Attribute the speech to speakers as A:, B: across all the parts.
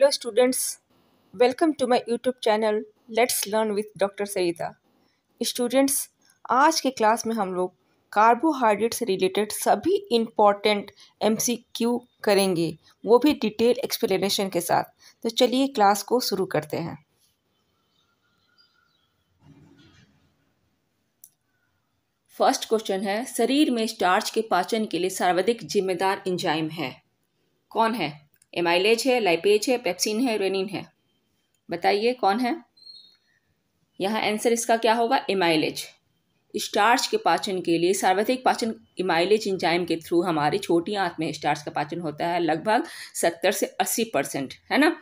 A: hello students welcome to my YouTube channel let's learn with doctor Sarita students आज के class में हम लोग कार्बोहाइड्रेट से रिलेटेड सभी इम्पॉर्टेंट एमसीक्यू करेंगे वो भी डिटेल एक्सप्लेनेशन के साथ तो चलिए क्लास को शुरू करते हैं फर्स्ट क्वेश्चन है शरीर में स्टार्च के पाचन के लिए सर्वाधिक जिम्मेदार इंजाइम है कौन है एमाइलेज है लाइपेज है पेप्सिन है रेनिन है बताइए कौन है यहाँ आंसर इसका क्या होगा एमाइलेज स्टार्च के पाचन के लिए सार्वधिक पाचन इमाइलेज इंजाइम के थ्रू हमारी छोटी आंत में स्टार्च का पाचन होता है लगभग सत्तर से अस्सी परसेंट है ना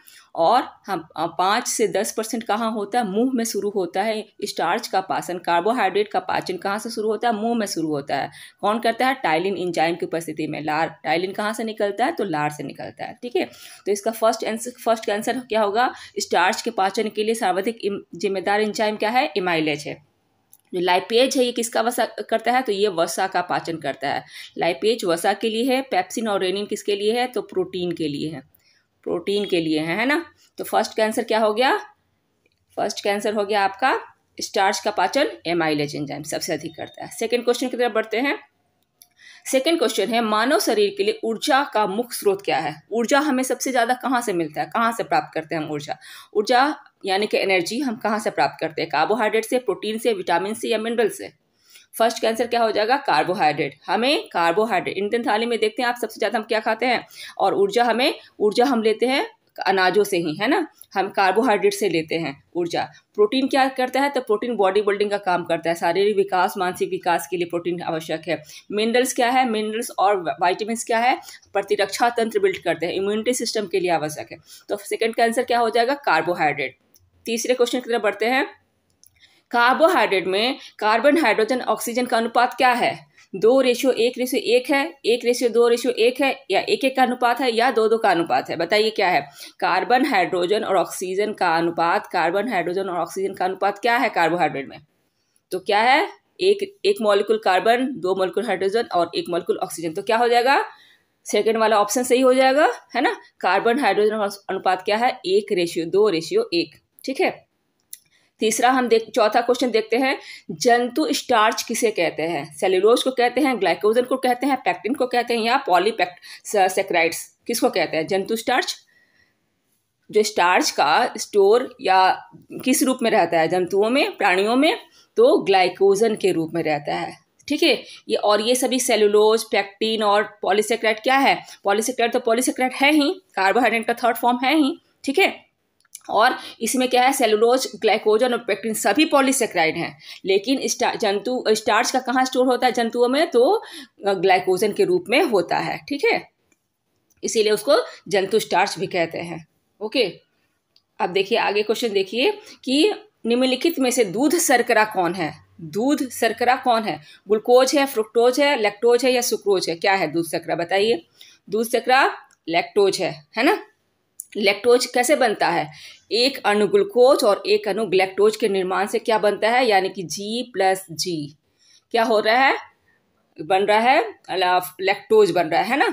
A: और हम पाँच से दस परसेंट कहाँ होता है मुंह में शुरू होता है स्टार्च का पाचन कार्बोहाइड्रेट का पाचन कहाँ से शुरू होता है मुंह में शुरू होता है कौन करता है टाइलिन इंजाइम की उपस्थिति में लार टाइलिन कहाँ से निकलता है तो लार से निकलता है ठीक है तो इसका फर्स्ट आंसर फर्स्ट आंसर क्या होगा स्टार्च के पाचन के लिए सर्वाधिक जिम्मेदार इंजाइम क्या है इमाइलेज है जो लाइपेज है ये किसका वसा करता है तो ये वसा का पाचन करता है लाइपेज वसा के लिए है पैप्सिन और रेनिन किसके लिए है तो प्रोटीन के लिए है प्रोटीन के लिए है है ना तो फर्स्ट कैंसर क्या हो गया फर्स्ट कैंसर हो गया आपका स्टार्च का पाचन एमाइलेज एंजाइम सबसे अधिक करता है सेकेंड क्वेश्चन की तरफ बढ़ते हैं सेकेंड क्वेश्चन है मानव शरीर के लिए ऊर्जा का मुख्य स्रोत क्या है ऊर्जा हमें सबसे ज़्यादा कहाँ से मिलता है कहाँ से प्राप्त करते हैं हम ऊर्जा ऊर्जा यानी कि एनर्जी हम कहाँ से प्राप्त करते हैं कार्बोहाइड्रेट से प्रोटीन से विटामिन से या मिनरल से फर्स्ट कैंसर क्या हो जाएगा कार्बोहाइड्रेट हमें कार्बोहाइड्रेट इंडियन थाली में देखते हैं आप सबसे ज़्यादा हम क्या खाते हैं और ऊर्जा हमें ऊर्जा हम लेते हैं अनाजों से ही है ना हम कार्बोहाइड्रेट से लेते हैं ऊर्जा प्रोटीन क्या करता है तो प्रोटीन बॉडी बिल्डिंग का काम करता है शारीरिक विकास मानसिक विकास के लिए प्रोटीन आवश्यक है मिनरल्स क्या है मिनरल्स और वाइटमिन क्या है प्रतिरक्षा तंत्र बिल्ड करते हैं इम्यूनिटी सिस्टम के लिए आवश्यक है तो सेकेंड का आंसर क्या हो जाएगा कार्बोहाइड्रेट तीसरे क्वेश्चन की तरफ बढ़ते हैं कार्बोहाइड्रेट में कार्बन हाइड्रोजन ऑक्सीजन का अनुपात क्या है दो रेशियो एक रेशियो एक है एक रेशियो दो रेशियो एक है या एक एक का अनुपात है या दो दो का अनुपात है बताइए क्या है कार्बन हाइड्रोजन और ऑक्सीजन का अनुपात कार्बन हाइड्रोजन और ऑक्सीजन का अनुपात क्या है कार्बोहाइड्रेट में तो क्या है एक एक मॉलिक्यूल कार्बन दो मॉलिक्यूल हाइड्रोजन और एक मॉलिक्यूल ऑक्सीजन तो क्या हो जाएगा सेकेंड वाला ऑप्शन सही हो जाएगा है ना कार्बन हाइड्रोजन अनुपात क्या है एक रेशियो दो रेशियो एक ठीक है तीसरा हम देख चौथा क्वेश्चन देखते हैं जंतु स्टार्च किसे कहते हैं सेल्यूलोज को कहते हैं ग्लाइकोजन को कहते हैं पैक्टिन को कहते हैं या पॉलीपैक्ट सेक्राइड्स किसको कहते हैं जंतु स्टार्च जो स्टार्च का स्टोर या किस रूप में रहता है जंतुओं में प्राणियों में तो ग्लाइकोजन के रूप में रहता है ठीक है ये और ये सभी सेलुलोज पैक्टिन और पॉलीसेक्राइड क्या है पॉलीसेक्राइड तो पॉलीसेक्राइड है ही कार्बोहाइड्रेट का थर्ड फॉर्म है ही ठीक है और इसमें क्या है सेलुलोज ग्लाइकोजन और पेक्टिन सभी पॉलीसेक्राइड हैं लेकिन जंतु स्टार्च का कहाँ स्टोर होता है जंतुओं में तो ग्लाइकोजन के रूप में होता है ठीक है इसीलिए उसको जंतु स्टार्च भी कहते हैं ओके अब देखिए आगे क्वेश्चन देखिए कि निम्नलिखित में से दूध सरकरा कौन है दूध सरकरा कौन है ग्लूकोज है फ्रुक्टोज है लेक्टोज है या सुक्रोज है क्या है दूध सरकरा बताइए दूध सरकरा लेक्टोज है है ना लैक्टोज कैसे बनता है एक अणु ग्लूकोज और एक अणु ग्लैक्टोज के निर्माण से क्या बनता है यानी कि जी प्लस जी क्या हो रहा है बन रहा है लैक्टोज बन रहा है ना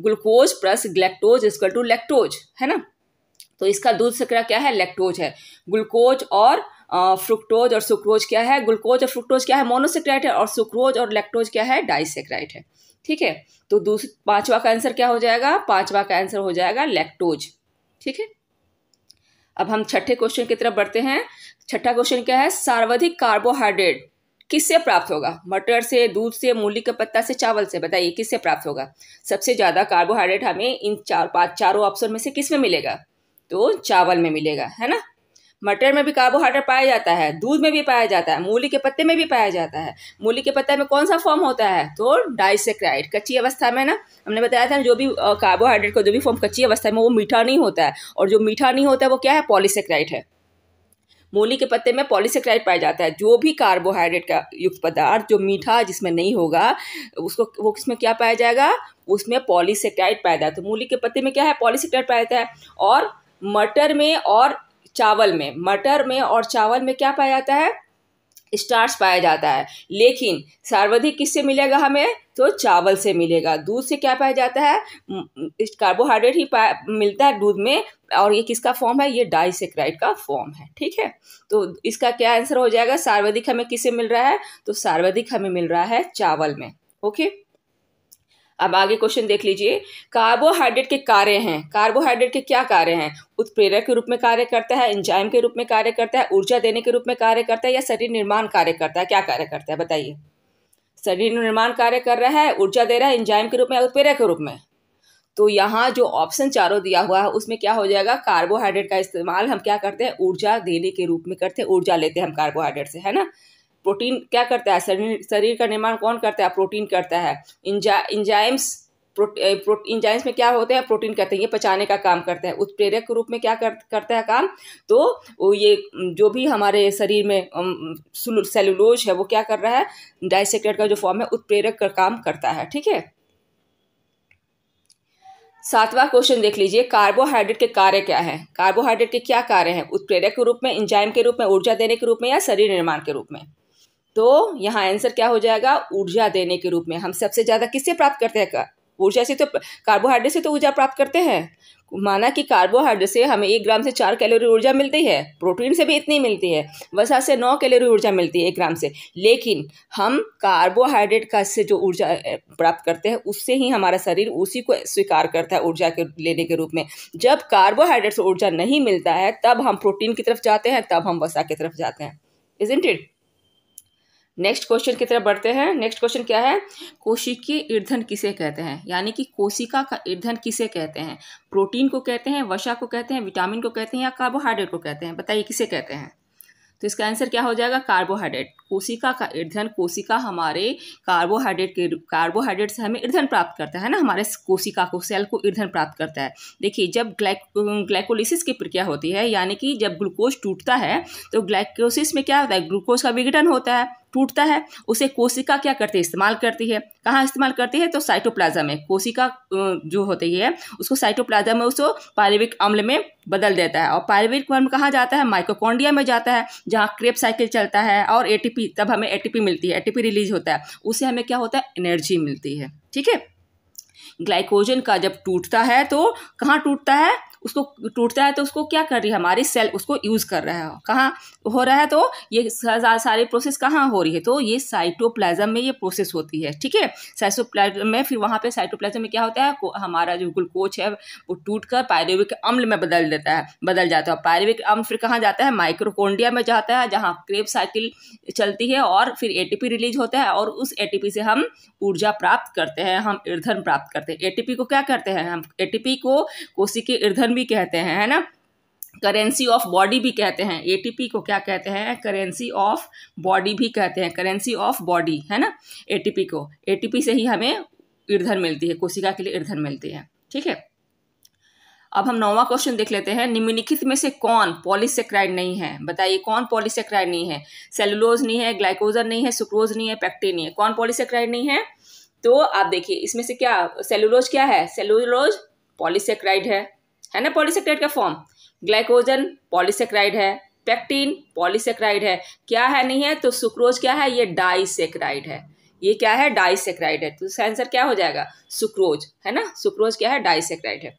A: glucose plus galactose equal to lactose है ना तो इसका दूध सकरा क्या है लैक्टोज है ग्लूकोज और फ्रुक्टोज और सुक्रोज क्या है ग्लूकोज और फ्रुक्टोज क्या है मोनोसेक्राइट है और सुक्रोज और लैक्टोज क्या है डाइसेक्राइट है ठीक है तो दूसरा पांचवा का आंसर क्या हो जाएगा पांचवा का आंसर हो जाएगा लैक्टोज ठीक है अब हम छठे क्वेश्चन की तरफ बढ़ते हैं छठा क्वेश्चन क्या है सर्वाधिक कार्बोहाइड्रेट किससे प्राप्त होगा मटर से दूध से मूली के पत्ता से चावल से बताइए किससे प्राप्त होगा सबसे ज़्यादा कार्बोहाइड्रेट हमें इन चार पाँच चारों ऑप्शन में से किस में मिलेगा तो चावल में मिलेगा है ना मटर में भी कार्बोहाइड्रेट पाया जाता है दूध में भी पाया जाता है मूली के पत्ते में भी पाया जाता है मूली के पत्ते में कौन सा फॉर्म होता है तो डाइसेक्राइड कच्ची अवस्था में ना हमने बताया था जो भी कार्बोहाइड्रेट का जो भी फॉर्म कच्ची अवस्था में वो मीठा नहीं होता है और जो मीठा नहीं होता है वो क्या है पॉलीसेक्राइड है मूली के पत्ते में पॉलीसेक्राइड पाया जाता है जो भी कार्बोहाइड्रेट का युक्त पदार्थ जो मीठा जिसमें नहीं होगा उसको वो किसमें क्या पाया जाएगा उसमें पॉलीसेक्राइड पाया जाता है तो मूली के पत्ते में क्या है पॉलीसेक्राइड पाया जाता है और मटर में और चावल में मटर में और चावल में क्या पाया जाता है स्टार्च पाया जाता है लेकिन सर्वाधिक किससे मिलेगा हमें तो चावल से मिलेगा दूध से क्या पाया जाता है कार्बोहाइड्रेट ही मिलता है दूध में और ये किसका फॉर्म है ये डाइसेक्राइड का फॉर्म है ठीक है तो इसका क्या आंसर हो जाएगा सर्वाधिक हमें किससे मिल रहा है तो सर्वाधिक हमें मिल रहा है चावल में ओके अब आगे क्वेश्चन देख लीजिए कार्बोहाइड्रेट के कार्य हैं कार्बोहाइड्रेट के क्या कार्य हैं उत्प्रेरक के रूप में कार्य करता है एंजाइम के रूप में कार्य करता है ऊर्जा देने के रूप में कार्य करता है या शरीर निर्माण कार्य करता है क्या कार्य करता है बताइए शरीर निर्माण कार्य कर रहा है ऊर्जा दे रहा है एंजाइम के रूप में उत्प्रेरक के रूप में तो यहाँ जो ऑप्शन चारों दिया हुआ है उसमें क्या हो जाएगा कार्बोहाइड्रेट का इस्तेमाल हम क्या करते हैं ऊर्जा देने के रूप में करते हैं ऊर्जा लेते हैं हम कार्बोहाइड्रेट से है ना प्रोटीन क्या करता है शरीर शरीर का निर्माण कौन करता है प्रोटीन करता है इंजा इंजाइम्स प्रोटीन इंजाइम्स में क्या होते हैं प्रोटीन करते हैं ये पचाने का काम करते हैं उत्प्रेरक के रूप में क्या कर, करता है काम तो ये जो भी हमारे शरीर में सेलुलोज है वो क्या कर रहा है डाइसेक्टेड का जो फॉर्म है उत्प्रेरक का काम करता है ठीक है सातवां क्वेश्चन देख लीजिए कार्बोहाइड्रेट के कार्य क्या है कार्बोहाइड्रेट के क्या कार्य हैं उत्प्रेरक के रूप में इंजाइम के रूप में ऊर्जा देने के रूप में या शरीर निर्माण के रूप में तो यहाँ आंसर क्या हो जाएगा ऊर्जा देने के रूप में हम सबसे ज़्यादा किससे प्राप्त करते हैं ऊर्जा से तो कार्बोहाइड्रेट से तो ऊर्जा प्राप्त करते हैं माना कि कार्बोहाइड्रेट से हमें एक ग्राम से चार कैलोरी ऊर्जा मिलती है प्रोटीन से भी इतनी मिलती है वसा से नौ कैलोरी ऊर्जा मिलती है एक ग्राम से लेकिन हम कार्बोहाइड्रेट का से जो ऊर्जा प्राप्त करते हैं उससे ही हमारा शरीर उसी को स्वीकार करता है ऊर्जा के लेने के रूप में जब कार्बोहाइड्रेट से ऊर्जा नहीं मिलता है तब हम प्रोटीन की तरफ जाते हैं तब हम वसा की तरफ जाते हैं इज इंट इट नेक्स्ट क्वेश्चन की तरफ बढ़ते हैं नेक्स्ट क्वेश्चन क्या है कोशिकी ईर्धन किसे कहते हैं यानी कि कोशिका का ईर्धन किसे कहते हैं प्रोटीन को कहते हैं वसा को कहते हैं विटामिन को कहते हैं या कार्बोहाइड्रेट को कहते हैं बताइए किसे कहते हैं तो इसका आंसर क्या हो जाएगा कार्बोहाइड्रेट कोशिका का ईर्धन कोशिका हमारे कार्बोहाइड्रेट के कार्बोहाइड्रेट से हमें ईर्धन प्राप्त करता है ना हमारे कोशिका को सेल को ईर्धन प्राप्त करता है देखिए जब ग्लाइक ग्लाइकोलिसिस की प्रक्रिया होती है यानी कि जब ग्लूकोज टूटता है तो ग्लाइकोसिस में क्या होता है ग्लूकोज का विघटन होता है टूटता है उसे कोशिका क्या करती है इस्तेमाल करती है कहाँ इस्तेमाल करती है तो साइटोप्लाज्म में कोशिका जो होती है उसको साइटोप्लाज्म में उसको पारिविक अम्ल में बदल देता है और पारिविक अम्ल कहाँ जाता है माइक्रोकोंडिया में जाता है जहाँ क्रेप साइकिल चलता है और ए तब हमें ए मिलती है ए रिलीज होता है उससे हमें क्या होता है एनर्जी मिलती है ठीक है ग्लाइकोजन का जब टूटता है तो कहाँ टूटता है उसको टूटता है तो उसको क्या कर रही है हमारी सेल उसको यूज़ कर रहा है कहाँ हो रहा है तो ये सारी प्रोसेस कहाँ हो रही है तो ये साइटोप्लाज्म में ये प्रोसेस होती है ठीक है साइटोप्लाज्म में फिर वहाँ पे साइटोप्लाज्म में क्या होता है हमारा जो ग्लूकोज है वो टूट कर पायरेविक अम्ल में बदल देता है बदल जाता है पायरेविक अम्ल फिर कहाँ जाता है माइक्रोकोंडिया में जाता है जहाँ क्रेप साइकिल चलती है और फिर पी रिलीज होता है और उस पी से हम ऊर्जा प्राप्त करते हैं हम ईर्धन प्राप्त करते हैं पी को क्या करते हैं हम पी को कोसी के ईर्धन भी कहते हैं है ना करेंसी ऑफ बॉडी भी कहते हैं ए को क्या कहते हैं करेंसी ऑफ बॉडी भी कहते हैं करेंसी ऑफ बॉडी है ना ए को ए से ही हमें ईर्धन मिलती है कोशिका के लिए ईर्धन मिलती है ठीक है अब हम नौवा क्वेश्चन देख लेते हैं निम्नलिखित में से कौन पॉलीसेक्राइड नहीं है बताइए कौन पॉलीसेक्राइड नहीं है सेलुलोज नहीं है ग्लाइकोजन नहीं है सुक्रोज नहीं है पैक्टिन नहीं है कौन पॉलीसेक्राइड नहीं है तो आप देखिए इसमें से क्या सेलुलोज क्या है सेलुलोज पॉलीसेक्राइड है है ना पॉलीसेक्राइड का फॉर्म ग्लाइकोजन पॉलीसेक्राइड है पेक्टिन पॉलीसेक्राइड है क्या है नहीं है तो सुक्रोज क्या है ये डाइसेक्राइड है ये क्या है डाइसेक्राइड है तो इसका आंसर क्या हो जाएगा सुक्रोज है ना सुक्रोज क्या है डाइसेक्राइड है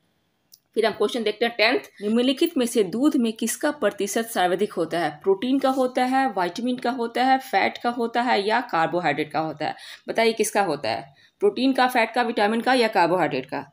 A: फिर हम क्वेश्चन देखते हैं टेंथ निम्नलिखित में से दूध में किसका प्रतिशत सर्वाधिक होता है प्रोटीन का होता है वाइटामिन का होता है फैट का होता है या कार्बोहाइड्रेट का होता है बताइए किसका होता है प्रोटीन का फैट का विटामिन का या कार्बोहाइड्रेट का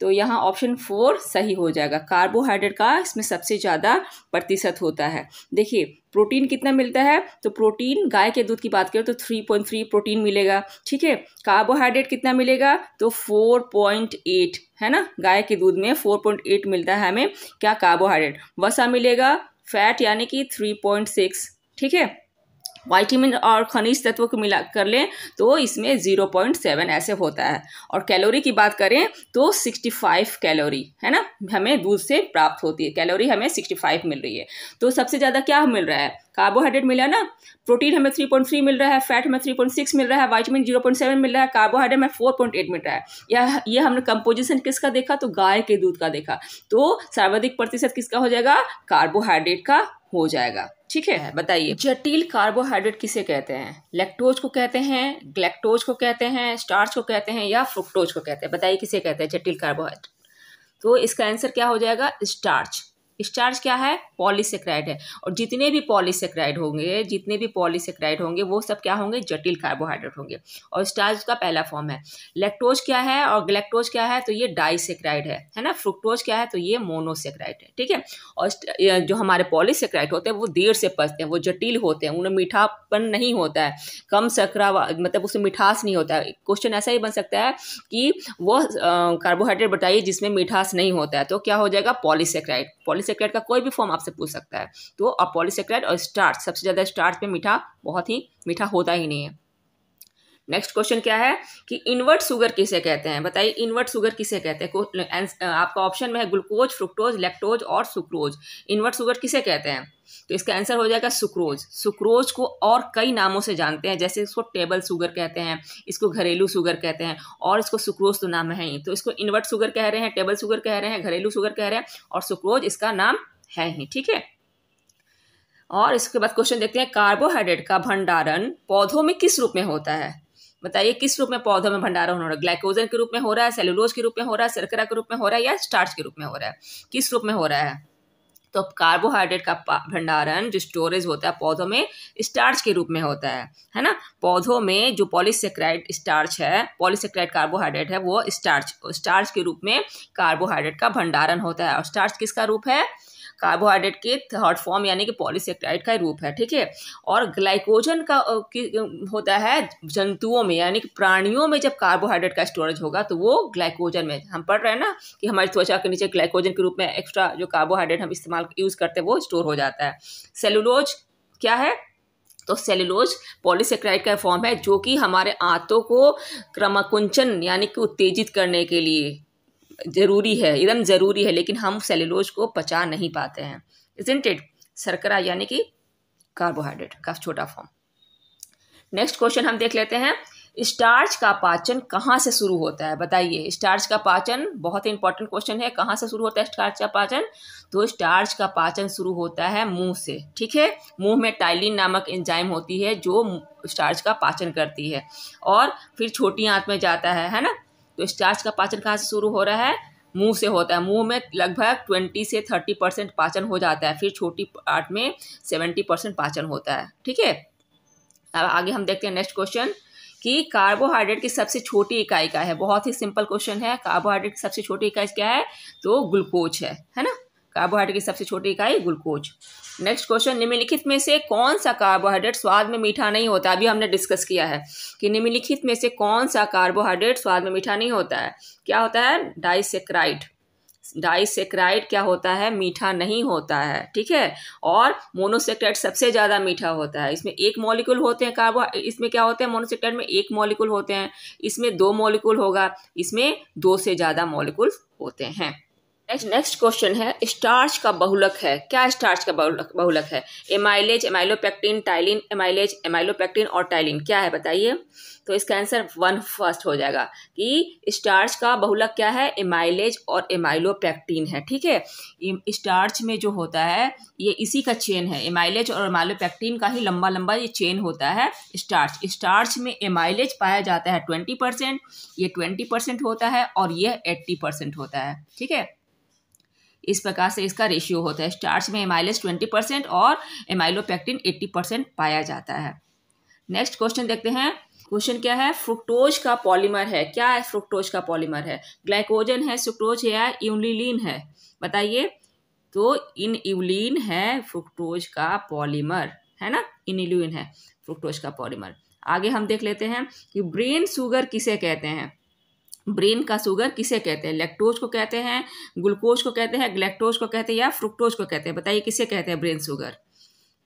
A: तो यहाँ ऑप्शन फोर सही हो जाएगा कार्बोहाइड्रेट का इसमें सबसे ज़्यादा प्रतिशत होता है देखिए प्रोटीन कितना मिलता है तो प्रोटीन गाय के दूध की बात करें तो थ्री पॉइंट थ्री प्रोटीन मिलेगा ठीक है कार्बोहाइड्रेट कितना मिलेगा तो फोर पॉइंट एट है ना गाय के दूध में फोर पॉइंट एट मिलता है हमें क्या कार्बोहाइड्रेट वसा मिलेगा फैट यानी कि थ्री पॉइंट सिक्स ठीक है वाइटामिन और खनिज तत्व को मिला कर लें तो इसमें ज़ीरो पॉइंट सेवन ऐसे होता है और कैलोरी की बात करें तो सिक्सटी फाइव कैलोरी है ना हमें दूध से प्राप्त होती है कैलोरी हमें सिक्सटी फाइव मिल रही है तो सबसे ज़्यादा क्या मिल रहा है कार्बोहाइड्रेट मिला ना प्रोटीन हमें थ्री पॉइंट थ्री मिल रहा है फैट हमें थ्री पॉइंट सिक्स मिल रहा है वाइटमिन जीरो पॉइंट सेवन मिल रहा है कार्बोहाइड्रेट में फोर पॉइंट एट मिल रहा है या ये हमने कंपोजिशन किसका देखा तो गाय के दूध का देखा तो सर्वाधिक प्रतिशत किसका हो जाएगा कार्बोहाइड्रेट का हो जाएगा ठीक है बताइए जटिल कार्बोहाइड्रेट किसे कहते हैं लेक्टोज को कहते हैं ग्लेक्टोज को कहते हैं स्टार्च को कहते हैं या फ्रुक्टोज को कहते हैं बताइए किसे कहते हैं जटिल कार्बोहाइड्रेट तो इसका आंसर क्या हो जाएगा स्टार्च स्टार्च क्या है पॉलीसेक्राइड है और जितने भी पॉलीसेक्राइड होंगे जितने भी पॉलीसेक्राइड होंगे वो सब क्या होंगे जटिल कार्बोहाइड्रेट होंगे और स्टार्च का पहला फॉर्म है लैक्टोज क्या है और ग्लेक्टोज क्या है तो ये डाइसेक्राइड है है ना फ्रुक्टोज क्या है तो ये मोनोसेक्राइड है ठीक है और जो हमारे पॉलीसेक्राइड होते हैं वो देर से पचते हैं वो जटिल होते हैं उन्हें मीठापन नहीं होता है कम सकरा मतलब उसमें मिठास नहीं होता है क्वेश्चन ऐसा ही बन सकता है कि वो कार्बोहाइड्रेट बताइए जिसमें मिठास नहीं होता है तो क्या हो जाएगा पॉलीसेक्राइड पॉली पॉलीसेक्राइड का कोई भी फॉर्म आपसे पूछ सकता है तो अब पॉलीसेक्राइड और स्टार्च सबसे ज़्यादा स्टार्च में मीठा बहुत ही मीठा होता ही नहीं है नेक्स्ट क्वेश्चन क्या है कि इन्वर्ट शुगर किसे कहते हैं बताइए इन्वर्ट शुगर किसे कहते हैं आपका ऑप्शन में है ग्लूकोज फ्रुक्टोज लेक्टोज और सुक्रोज इन्वर्ट शुगर किसे कहते हैं तो इसका आंसर हो जाएगा सुक्रोज सुक्रोज को और कई नामों से जानते हैं जैसे इसको टेबल शुगर कहते हैं इसको घरेलू शुगर कहते हैं और इसको सुक्रोज तो नाम है ही तो इसको इन्वर्ट शुगर कह रहे हैं टेबल शुगर कह रहे हैं घरेलू शुगर कह रहे हैं और सुक्रोज इसका नाम है ही ठीक है और इसके बाद क्वेश्चन देखते हैं कार्बोहाइड्रेट का भंडारण पौधों में किस रूप में होता है बताइए किस रूप में पौधों में भंडारण हो रहा है ग्लाइकोजन के रूप में हो रहा है सेलुलोज के रूप में हो रहा है सरकरा के रूप में हो रहा है या स्टार्च के रूप में हो रहा है किस रूप में हो रहा है तो कार्बोहाइड्रेट का भंडारण जो स्टोरेज होता है पौधों में स्टार्च के रूप में होता है है ना पौधों में जो पॉलीसेक्राइड स्टार्च है पॉलीसेक्राइड कार्बोहाइड्रेट है वो स्टार्च स्टार्च के रूप में कार्बोहाइड्रेट का भंडारण होता है और स्टार्च किसका रूप है कार्बोहाइड्रेट के थर्ड फॉर्म यानी कि पॉलीसेक्टाइड का रूप है ठीक है और ग्लाइकोजन का होता है जंतुओं में यानी कि प्राणियों में जब कार्बोहाइड्रेट का स्टोरेज होगा तो वो ग्लाइकोजन में हम पढ़ रहे हैं ना कि हमारी त्वचा के नीचे ग्लाइकोजन के रूप में एक्स्ट्रा जो कार्बोहाइड्रेट हम इस्तेमाल यूज़ करते हैं वो स्टोर हो जाता है सेलुलोज क्या है तो सेलुलोज पॉलीसेक्राइड का फॉर्म है जो कि हमारे आंतों को क्रमकुंचन यानी कि उत्तेजित करने के लिए ज़रूरी है एकदम ज़रूरी है लेकिन हम सेलुलोज को पचा नहीं पाते हैं इजेंट इट यानी कि कार्बोहाइड्रेट का छोटा फॉर्म नेक्स्ट क्वेश्चन हम देख लेते हैं स्टार्च का पाचन कहाँ से शुरू होता है बताइए स्टार्च का पाचन बहुत ही इंपॉर्टेंट क्वेश्चन है कहाँ से शुरू होता है स्टार्च का पाचन तो स्टार्च का पाचन शुरू होता है मुंह से ठीक है मुंह में टाइलिन नामक एंजाइम होती है जो स्टार्च का पाचन करती है और फिर छोटी आंत में जाता है है ना तो स्टार्च का पाचन कहाँ से शुरू हो रहा है मुंह से होता है मुंह में लगभग ट्वेंटी से थर्टी परसेंट पाचन हो जाता है फिर छोटी पार्ट में सेवेंटी परसेंट पाचन होता है ठीक है अब आगे हम देखते हैं नेक्स्ट क्वेश्चन कि कार्बोहाइड्रेट की सबसे छोटी इकाई का है बहुत ही सिंपल क्वेश्चन है कार्बोहाइड्रेट की सबसे छोटी इकाई क्या है तो ग्लूकोज है है ना कार्बोहाइड्रेट की सबसे छोटी इकाई ग्लूकोज नेक्स्ट क्वेश्चन निम्नलिखित में से कौन सा कार्बोहाइड्रेट स्वाद में मीठा नहीं होता अभी हमने डिस्कस किया है कि निम्नलिखित में से कौन सा कार्बोहाइड्रेट स्वाद में मीठा नहीं होता है क्या होता है डाइसेक्राइड डाइसेक्राइड क्या होता है मीठा नहीं होता है ठीक है और मोनोसेक्राइड सबसे ज़्यादा मीठा होता है इसमें एक मॉलिक्यूल होते हैं कार्बो इसमें क्या होते हैं मोनोसेक्राइड में एक मॉलिक्यूल होते हैं इसमें दो मॉलिक्यूल होगा इसमें दो से ज़्यादा मॉलिक्यूल होते हैं नेक्स्ट नेक्स्ट क्वेश्चन है स्टार्च का बहुलक है क्या स्टार्च का बहुलक बहुलक है amylase amylopectin ptyalin amylase amylopectin और टाइलिन क्या है बताइए तो इसका आंसर वन फर्स्ट हो जाएगा कि स्टार्च का बहुलक क्या है एमाइलेज और एमाइलोपेक्टिन है ठीक है स्टार्च में जो होता है ये इसी का चेन है एमाइलेज और एमाइलोपेक्टिन का ही लंबा लंबा ये चेन होता है स्टार्च स्टार्च में एमाइलेज पाया जाता है ट्वेंटी परसेंट ये ट्वेंटी परसेंट होता है और यह एट्टी परसेंट होता है ठीक है इस प्रकार से इसका रेशियो होता है स्टार्च में एमाइलेस ट्वेंटी परसेंट और एमाइलोपैक्टिन एट्टी परसेंट पाया जाता है नेक्स्ट क्वेश्चन देखते हैं क्वेश्चन क्या है फ्रुक्टोज का पॉलीमर है क्या है फ्रुक्टोज का पॉलीमर है ग्लाइकोजन है सुक्टोज है इवलीन है बताइए तो इन इवलीन है फ्रुक्टोज का पॉलीमर है ना इन है फ्रुक्टोज का पॉलीमर आगे हम देख लेते हैं कि ब्रेन शुगर किसे कहते हैं ब्रेन का शुगर किसे कहते हैं लेक्टोज को कहते हैं ग्लूकोज को कहते हैं ग्लैक्टोज को कहते हैं या फ्रुक्टोज को कहते हैं बताइए किसे कहते हैं ब्रेन शुगर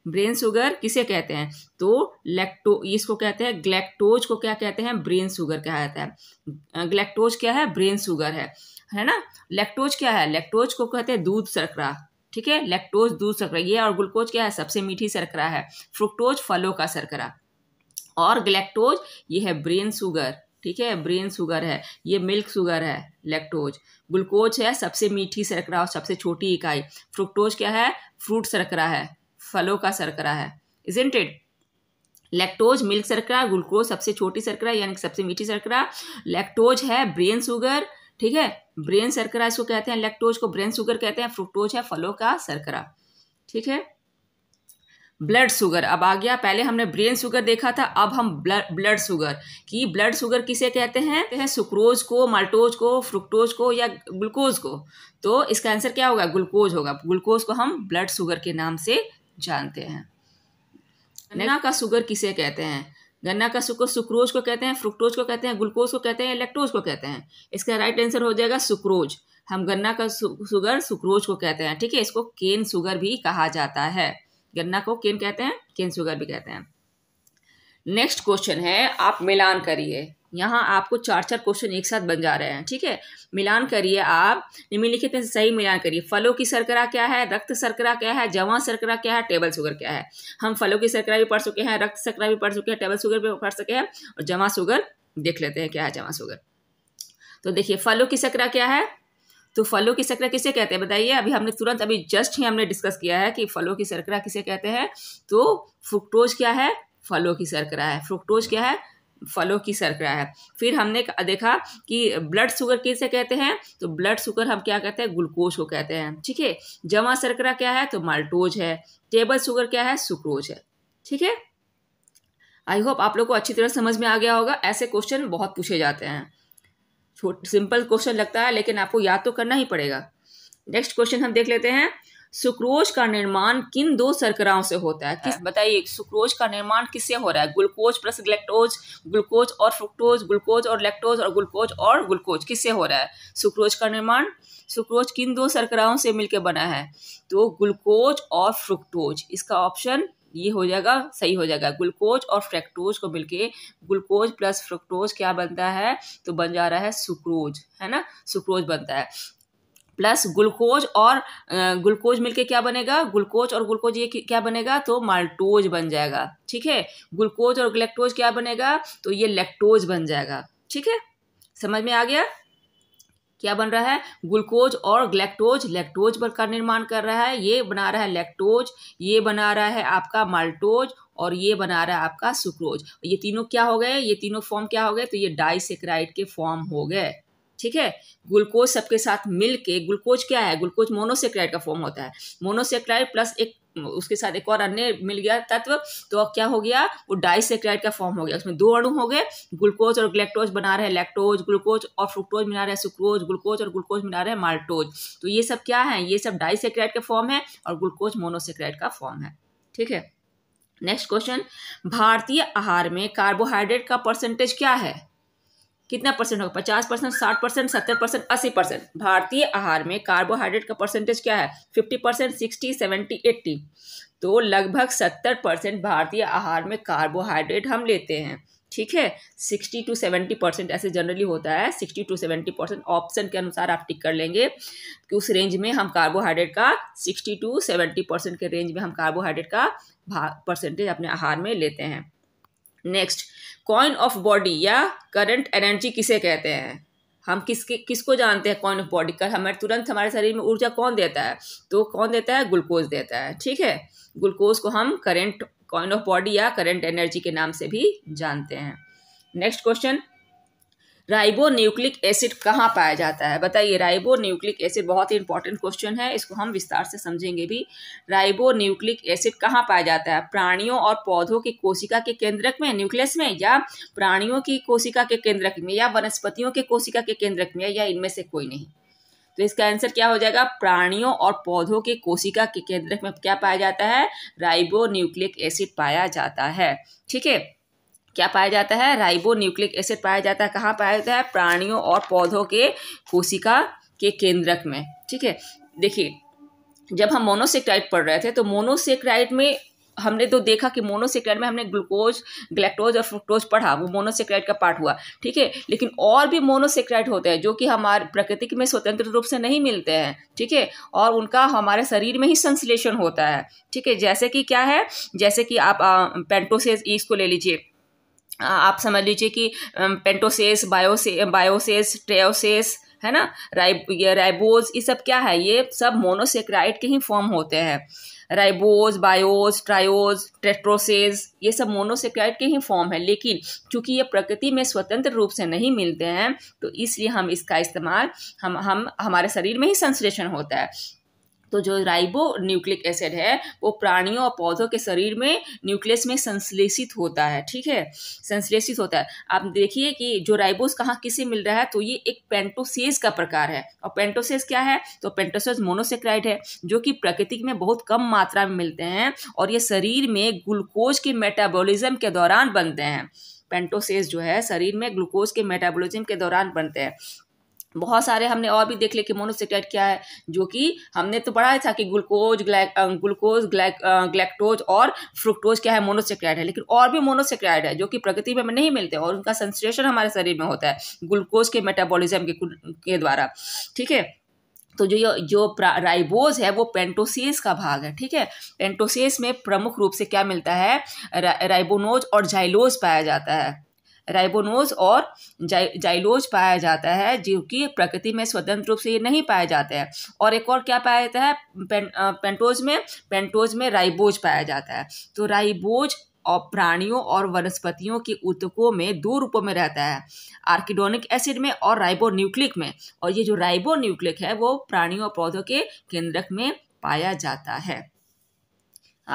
A: ब्रेन शुगर किसे कहते हैं तो लैक्टो इसको कहते हैं ग्लैक्टोज को क्या कहते हैं ब्रेन शुगर कहा जाता है ग्लैक्टोज क्या है ब्रेन शुगर है है ना लेक्टोज क्या है लैक्टोज को कहते हैं दूध सरकरा ठीक है लैक्टोज दूध सरकरा ये और ग्लूकोज क्या है सबसे मीठी सरकरा है फ्रुक्टोज फलों का सरकरा और ग्लैक्टोज ये है ब्रेन शुगर ठीक है ब्रेन शुगर है ये मिल्क शुगर है लेक्टोज ग्लूकोज है सबसे मीठी सरकरा और सबसे छोटी इकाई फ्रुक्टोज क्या है फ्रूट सरकरा है फलों का सरकरा है इजेंट इट लेक्टोज मिल्क सरकरा ग्लूकोज सबसे छोटी सरकरा यानी सबसे मीठी सरकरा लेक्टोज है ब्रेन शुगर ठीक है ब्रेन सरकरा इसको कहते हैं लेक्टोज को ब्रेन शुगर कहते हैं फ्रुक्टोज है फलों का सरकरा ठीक है ब्लड शुगर अब आ गया पहले हमने ब्रेन शुगर देखा था अब हम ब्लड शुगर कि ब्लड शुगर किसे कहते हैं हैं सुक्रोज को माल्टोज को फ्रुक्टोज को या ग्लूकोज को तो इसका आंसर क्या होगा ग्लूकोज होगा ग्लूकोज को हम ब्लड शुगर के नाम से जानते हैं गन्ना का शुगर किसे कहते हैं गन्ना का शुगर सुक्रोज को कहते हैं फ्रुक्टोज को कहते हैं ग्लूकोज को कहते हैं इलेक्ट्रोज को कहते हैं इसका राइट आंसर हो जाएगा सुक्रोज हम गन्ना का शुगर सुक्रोज को कहते हैं ठीक है इसको केन शुगर भी कहा जाता है गन्ना को केन कहते हैं किन शुगर भी कहते हैं नेक्स्ट क्वेश्चन है आप मिलान करिए यहाँ आपको चार चार क्वेश्चन एक साथ बन जा रहे हैं ठीक है मिलान करिए आप निम्नलिखित में सही मिलान करिए फलों की शर्करा क्या है रक्त शर्करा क्या है जवां शर्करा क्या है टेबल शुगर क्या है हम फलों की शर्करा भी पढ़ चुके हैं रक्त शर्करा भी पढ़ चुके हैं टेबल शुगर भी पढ़ सके हैं और जमा शुगर देख लेते हैं क्या है जमा शुगर तो देखिए फलों की शर्करा क्या है तो फलों की शर्करा किसे कहते हैं बताइए अभी हमने तुरंत अभी जस्ट ही हमने डिस्कस किया है कि फलों की शर्करा किसे कहते हैं तो फ्रुक्टोज क्या है फलों की शर्करा है फ्रुक्टोज क्या है फलों की शर्करा है फिर हमने देखा कि ब्लड शुगर किसे कहते हैं तो ब्लड शुगर हम क्या कहते हैं ग्लूकोज को कहते हैं ठीक है जमा शर्करा क्या है तो माल्टोज है टेबल शुगर क्या है सुक्रोज है ठीक है आई होप आप लोग को अच्छी तरह समझ में आ गया होगा ऐसे क्वेश्चन बहुत पूछे जाते हैं सिंपल क्वेश्चन लगता है लेकिन आपको याद तो करना ही पड़ेगा नेक्स्ट क्वेश्चन हम देख लेते हैं सुक्रोज का निर्माण किन दो सरकराओं से होता है हाँ, बताइए सुक्रोज का निर्माण किससे हो रहा है ग्लूकोज प्लस लैक्टोज ग्लूकोज और फ्रुक्टोज ग्लूकोज और लेक्टोज और ग्लूकोज और ग्लूकोज किससे हो रहा है सुक्रोज का निर्माण सुक्रोज किन दो सरकराओं से मिलकर बना है तो ग्लूकोज और फ्रुक्टोज इसका ऑप्शन ये हो जाएगा सही हो जाएगा ग्लूकोज और फ्रैक्टोज को मिलके ग्लूकोज प्लस फ्रेक्टोज क्या बनता है तो बन जा रहा है सुक्रोज है ना सुक्रोज बनता है प्लस ग्लूकोज और ग्लूकोज मिलके क्या बनेगा ग्लूकोज और ग्लूकोज ये क्या बनेगा तो माल्टोज बन जाएगा ठीक है ग्लूकोज और ग्लेक्टोज क्या बनेगा तो ये लेक्टोज बन जाएगा ठीक है समझ में आ गया क्या बन रहा है ग्लूकोज और ग्लैक्टोज लैक्टोज का निर्माण कर रहा है ये बना रहा है लैक्टोज ये बना रहा है आपका माल्टोज और ये बना रहा है आपका सुक्रोज ये तीनों क्या हो गए ये तीनों फॉर्म क्या हो गए तो ये डाइसेक्राइड के फॉर्म हो गए ठीक है ग्लूकोज सबके साथ मिल के ग्लूकोज क्या है ग्लूकोज मोनोसेक्राइड का फॉर्म होता है मोनोसेक्राइड प्लस एक उसके साथ एक और अन्य मिल गया तत्व तो अब क्या हो गया वो डाइसेक्राइड का फॉर्म हो गया उसमें दो अणु हो गए ग्लूकोज और ग्लेक्टोज बना रहे हैं लैक्टोज ग्लूकोज और फ्रुक्टोज मिला रहे हैं सुक्रोज ग्लूकोज और ग्लूकोज मिला रहे हैं माल्टोज तो ये सब क्या है ये सब डाइसेक्राइड का फॉर्म है और ग्लूकोज मोनोसेक्राइड का फॉर्म है ठीक है नेक्स्ट क्वेश्चन भारतीय आहार में कार्बोहाइड्रेट का परसेंटेज क्या है कितना परसेंट होगा पचास परसेंट साठ परसेंट सत्तर परसेंट अस्सी परसेंट भारतीय आहार में कार्बोहाइड्रेट का परसेंटेज क्या है fifty percent sixty seventy eighty तो लगभग सत्तर परसेंट भारतीय आहार में कार्बोहाइड्रेट हम लेते हैं ठीक है सिक्सटी टू सेवेंटी परसेंट ऐसे जनरली होता है sixty to seventy percent option के अनुसार आप टिक कर लेंगे कि उस रेंज में हम कार्बोहाइड्रेट का सिक्सटी टू सेवेंटी परसेंट के रेंज में हम कार्बोहाइड्रेट का परसेंटेज अपने आहार में लेते हैं नेक्स्ट कॉइन ऑफ बॉडी या करंट एनर्जी किसे कहते हैं हम किसके किसको जानते हैं कॉइन ऑफ बॉडी कर हमें तुरंत हमारे शरीर में ऊर्जा कौन देता है तो कौन देता है ग्लूकोज देता है ठीक है ग्लूकोज को हम करंट कॉइन ऑफ बॉडी या करंट एनर्जी के नाम से भी जानते हैं next question ribonucleic acid कहाँ पाया जाता है बताइए राइबो न्यूक्लिक एसिड बहुत ही इंपॉर्टेंट क्वेश्चन है इसको हम विस्तार से समझेंगे भी राइबो न्यूक्लिक एसिड कहाँ पाया जाता है प्राणियों और पौधों की कोशिका के केंद्रक में न्यूक्लियस में या प्राणियों की कोशिका के केंद्रक में या वनस्पतियों के कोशिका के केंद्रक में या इनमें से कोई नहीं तो इसका आंसर क्या हो जाएगा प्राणियों और पौधों के कोशिका के केंद्रक में क्या पाया जाता है राइबो न्यूक्लिक एसिड पाया जाता है ठीक है क्या पाया जाता है राइबो न्यूक्लिक एसिड पाया जाता है कहाँ पाया जाता है प्राणियों और पौधों के कोशिका के केंद्रक में ठीक है देखिए जब हम मोनोसेक्राइड पढ़ रहे थे तो मोनोसेक्राइड में हमने तो देखा कि मोनोसेक्राइड में हमने ग्लूकोज ग्लैक्टोज और फ्रुक्टोज पढ़ा वो मोनोसेक्राइड का पार्ट हुआ ठीक है लेकिन और भी मोनोसेक्राइड होते हैं जो कि हमारे प्रकृति में स्वतंत्र रूप से नहीं मिलते हैं ठीक है और उनका हमारे शरीर में ही संश्लेषण होता है ठीक है जैसे कि क्या है जैसे कि आप पेंटोसेज ईस्ट को ले लीजिए आप समझ लीजिए कि पेंटोसेस बायोसे बायोसेस ट्रेओसेस है ना राइब ये राइबोज ये सब क्या है ये सब मोनोसेक्राइड के ही फॉर्म होते हैं राइबोज बायोज ट्रायोज ट्रेट्रोसेज ये सब मोनोसेक्राइड के ही फॉर्म है लेकिन चूंकि ये प्रकृति में स्वतंत्र रूप से नहीं मिलते हैं तो इसलिए हम इसका इस्तेमाल हम हम हमारे शरीर में ही संश्लेषण होता है तो जो राइबो न्यूक्लिक एसिड है वो प्राणियों और पौधों के शरीर में न्यूक्लियस में संश्लेषित होता है ठीक है संश्लेषित होता है आप देखिए कि जो राइबोस कहाँ किसे मिल रहा है तो ये एक पेंटोसेज का प्रकार है और पेंटोसेज क्या है तो पेंटोसेज मोनोसेक्राइड है जो कि प्रकृति में बहुत कम मात्रा में मिलते हैं और ये शरीर में ग्लूकोज के मेटाबोलिज्म के दौरान बनते हैं पेंटोसेस जो है शरीर में ग्लूकोज के मेटाबॉलिज्म के दौरान बनते हैं बहुत सारे हमने और भी देख लिया कि मोनोसेक्टेट क्या है जो कि हमने तो पढ़ा था कि ग्लूकोज ग्लैक ग्लूकोज ग्लैक ग्लैक्टोज और फ्रुक्टोज क्या है मोनोसेक्राइड है लेकिन और भी मोनोसेक्राइड है जो कि प्रकृति में हमें नहीं मिलते और उनका संश्लेषण हमारे शरीर में होता है ग्लूकोज के मेटाबोलिज्म के, के द्वारा ठीक है तो जो जो राइबोज है वो पेंटोसेस का भाग है ठीक है पेंटोसेस में प्रमुख रूप से क्या मिलता है रा, राइबोनोज और जाइलोज पाया जाता है राइबोनोज और जा, जाइलोज पाया जाता है जो कि प्रकृति में स्वतंत्र रूप से ये नहीं पाया जाता है और एक और क्या पाया जाता है पें, पेंटोज में पेंटोज में राइबोज पाया जाता है तो राइबोज और प्राणियों और वनस्पतियों के ऊतकों में दो रूपों में रहता है आर्किडोनिक एसिड में और राइबोन्यूक्लिक में और ये जो राइबोन्यूक्लिक है वो प्राणियों और पौधों के केंद्रक में पाया जाता है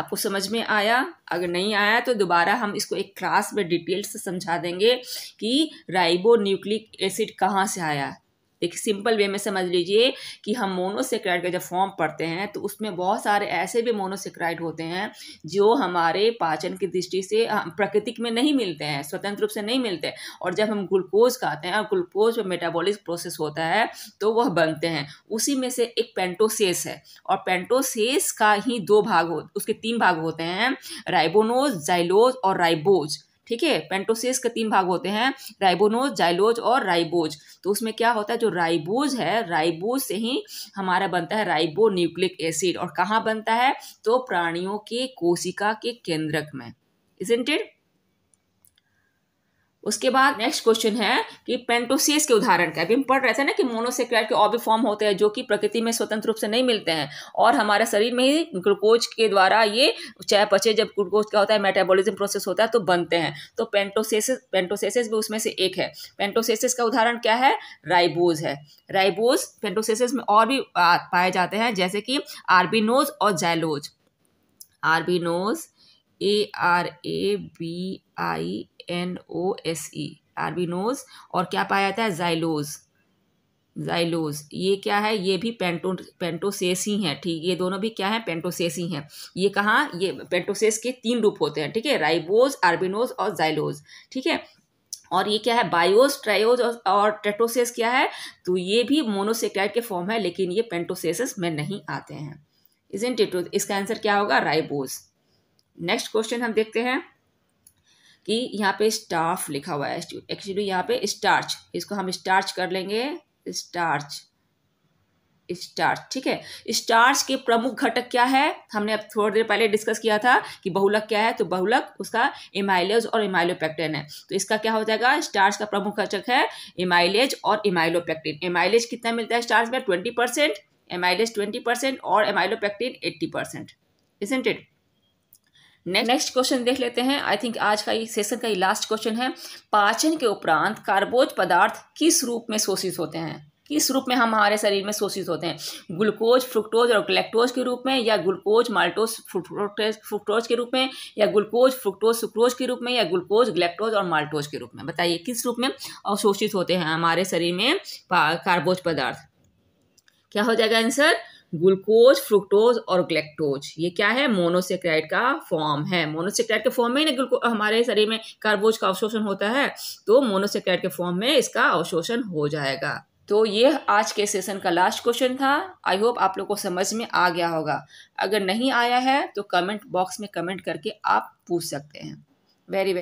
A: आपको समझ में आया अगर नहीं आया तो दोबारा हम इसको एक क्लास में डिटेल से समझा देंगे कि राइबो न्यूक्लिक एसिड कहाँ से आया एक सिंपल वे में समझ लीजिए कि हम मोनोसेक्राइड का जब फॉर्म पढ़ते हैं तो उसमें बहुत सारे ऐसे भी मोनोसेक्राइड होते हैं जो हमारे पाचन की दृष्टि से प्रकृतिक में नहीं मिलते हैं स्वतंत्र रूप से नहीं मिलते और जब हम ग्लूकोज खाते हैं और ग्लूकोज में मेटाबॉलिक प्रोसेस होता है तो वह बनते हैं उसी में से एक पेंटोसेस है और पेंटोसेस का ही दो भाग हो उसके तीन भाग होते हैं राइबोनोज जाइलोज और राइबोज ठीक है पेंटोसिस के तीन भाग होते हैं राइबोनोज जाइलोज और राइबोज तो उसमें क्या होता है जो राइबोज है राइबोज से ही हमारा बनता है राइबो न्यूक्लिक एसिड और कहाँ बनता है तो प्राणियों के कोशिका के केंद्रक में इजेंटेड उसके बाद नेक्स्ट क्वेश्चन है कि पेंटोसियस के उदाहरण क्या अभी हम पढ़ रहे थे ना कि मोनोसेक्राइड के ऑबी फॉर्म होते हैं जो कि प्रकृति में स्वतंत्र रूप से नहीं मिलते हैं और हमारे शरीर में ही ग्लूकोज के द्वारा ये चाहे पचे जब ग्लूकोज का होता है मेटाबॉलिज्म प्रोसेस होता है तो बनते हैं तो पेंटोसेस पेंटोसेसिस भी उसमें से एक है पेंटोसेसिस का उदाहरण क्या है राइबोज है राइबोज पेंटोसेसिस में और भी पाए जाते हैं जैसे कि आरबिनोज और xylose arabinose A R A B I N O S E arabinose और क्या पाया जाता है जाइलोज जाइलोज ये क्या है ये भी पेंटो पेंटोसेस ही हैं ठीक ये दोनों भी क्या है पेंटोसेस ही हैं ये कहाँ ये पेंटोसेस के तीन रूप होते हैं ठीक है राइबोज आर्बिनोज और जाइलोज ठीक है और ये क्या है बायोज ट्रायोज और, और क्या है तो ये भी मोनोसेक्राइड के फॉर्म है लेकिन ये पेंटोसेस में नहीं आते हैं टेटो इसका आंसर क्या होगा राइबोज नेक्स्ट क्वेश्चन हम देखते हैं कि यहाँ पे स्टाफ लिखा हुआ है एक्चुअली यहाँ पे स्टार्च इसको हम स्टार्च कर लेंगे स्टार्च स्टार्च ठीक है स्टार्च के प्रमुख घटक क्या है हमने अब थोड़ी देर पहले डिस्कस किया था कि बहुलक क्या है तो बहुलक उसका इमाइलेज और इमाइलोपेक्टिन है तो इसका क्या हो जाएगा स्टार्च का प्रमुख घटक है इमाइलेज और इमाइलोपेक्टिन इमाइलेज कितना मिलता है स्टार्च में twenty percent amylase twenty percent और amylopectin eighty percent isn't it next question देख लेते हैं आई थिंक आज का ये सेशन का ये लास्ट क्वेश्चन है पाचन के उपरांत कार्बोज पदार्थ किस रूप में शोषित होते हैं किस रूप में हम हमारे शरीर में शोषित होते हैं ग्लूकोज फ्रुक्टोज और ग्लैक्टोज के रूप में या ग्लूकोज माल्टोज फ्रुक्टोज फ्रुक्टोज के रूप में या ग्लूकोज फ्रुक्टोज सुक्रोज के रूप में या ग्लूकोज ग्लैक्टोज और माल्टोज के रूप में बताइए किस रूप में अवशोषित होते हैं हमारे शरीर में कार्बोज पदार्थ क्या हो जाएगा आंसर ग्लूकोज फ्रुक्टोज और ग्लेक्टोज ये क्या है मोनोसेक्राइड का फॉर्म है मोनोसेक्राइड के फॉर्म में ही ना ग्लूको हमारे शरीर में कार्बोज का अवशोषण होता है तो मोनोसेक्राइड के फॉर्म में इसका अवशोषण हो जाएगा तो ये आज के सेशन का लास्ट क्वेश्चन था आई होप आप लोग को समझ में आ गया होगा अगर नहीं आया है तो कमेंट बॉक्स में कमेंट करके आप पूछ सकते हैं वेरी वेरी